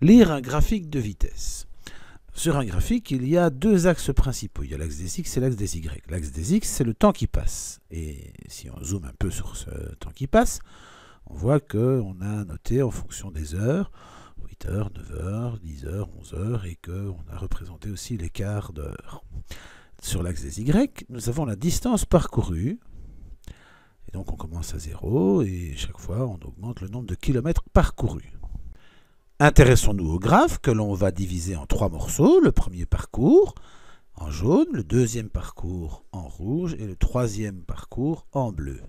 lire un graphique de vitesse. Sur un graphique, il y a deux axes principaux. Il y a l'axe des X et l'axe des Y. L'axe des X, c'est le temps qui passe. Et si on zoome un peu sur ce temps qui passe, on voit qu'on a noté en fonction des heures, 8 heures, 9 heures, 10 heures, 11 heures, et qu'on a représenté aussi l'écart d'heure. Sur l'axe des Y, nous avons la distance parcourue. Et donc on commence à 0, et chaque fois on augmente le nombre de kilomètres parcourus. Intéressons-nous au graphe que l'on va diviser en trois morceaux. Le premier parcours en jaune, le deuxième parcours en rouge et le troisième parcours en bleu.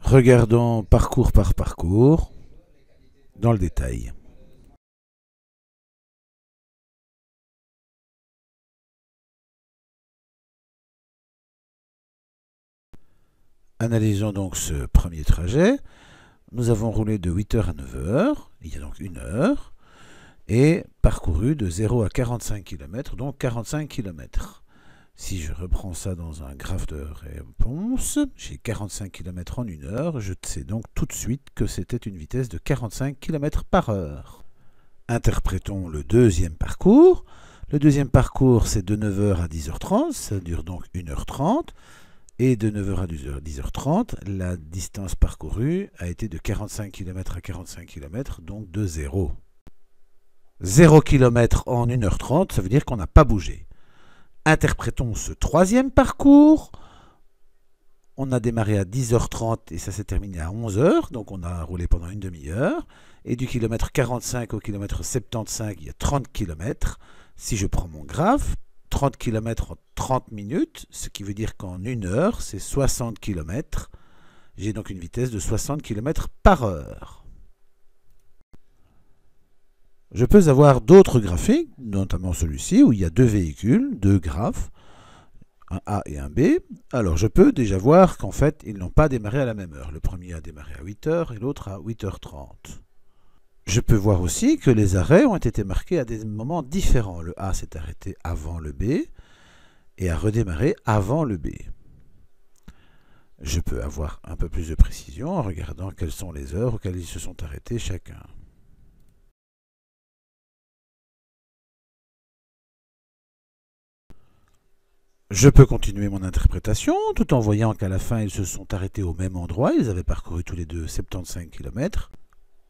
Regardons parcours par parcours dans le détail. Analysons donc ce premier trajet. Nous avons roulé de 8h à 9h il y a donc une heure, et parcouru de 0 à 45 km, donc 45 km. Si je reprends ça dans un graphe de réponse, j'ai 45 km en une heure, je sais donc tout de suite que c'était une vitesse de 45 km par heure. Interprétons le deuxième parcours. Le deuxième parcours, c'est de 9h à 10h30, ça dure donc 1h30. Et de 9h à 10h30, la distance parcourue a été de 45 km à 45 km, donc de 0. 0 km en 1h30, ça veut dire qu'on n'a pas bougé. Interprétons ce troisième parcours. On a démarré à 10h30 et ça s'est terminé à 11h, donc on a roulé pendant une demi-heure. Et du kilomètre 45 au kilomètre 75, il y a 30 km. Si je prends mon graphe, 30 km en 30 minutes, ce qui veut dire qu'en une heure, c'est 60 km. J'ai donc une vitesse de 60 km par heure. Je peux avoir d'autres graphiques, notamment celui-ci, où il y a deux véhicules, deux graphes, un A et un B. Alors je peux déjà voir qu'en fait, ils n'ont pas démarré à la même heure. Le premier a démarré à 8h et l'autre à 8h30. Je peux voir aussi que les arrêts ont été marqués à des moments différents. Le A s'est arrêté avant le B et a redémarré avant le B. Je peux avoir un peu plus de précision en regardant quelles sont les heures auxquelles ils se sont arrêtés chacun. Je peux continuer mon interprétation tout en voyant qu'à la fin ils se sont arrêtés au même endroit, ils avaient parcouru tous les deux 75 km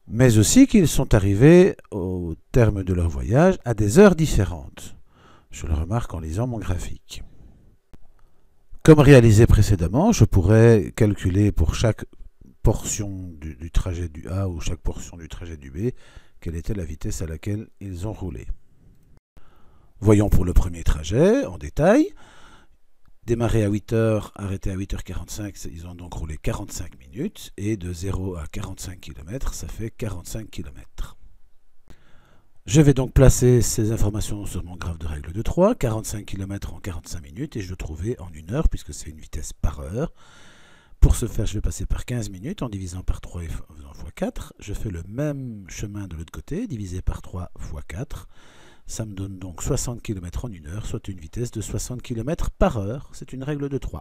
mais aussi qu'ils sont arrivés au terme de leur voyage à des heures différentes. Je le remarque en lisant mon graphique. Comme réalisé précédemment, je pourrais calculer pour chaque portion du, trajet du A ou chaque portion du trajet du B quelle était la vitesse à laquelle ils ont roulé. Voyons pour le premier trajet en détail. Démarrer à 8h, arrêté à 8h45, ils ont donc roulé 45 minutes. Et de 0 à 45 km, ça fait 45 km. Je vais donc placer ces informations sur mon graphe de règle de 3, 45 km en 45 minutes, et je le trouver en 1 heure, puisque c'est une vitesse par heure. Pour ce faire, je vais passer par 15 minutes en divisant par 3 et en faisant x4. Je fais le même chemin de l'autre côté, divisé par 3 x 4. Ça me donne donc 60 km en une heure, soit une vitesse de 60 km par heure. C'est une règle de 3.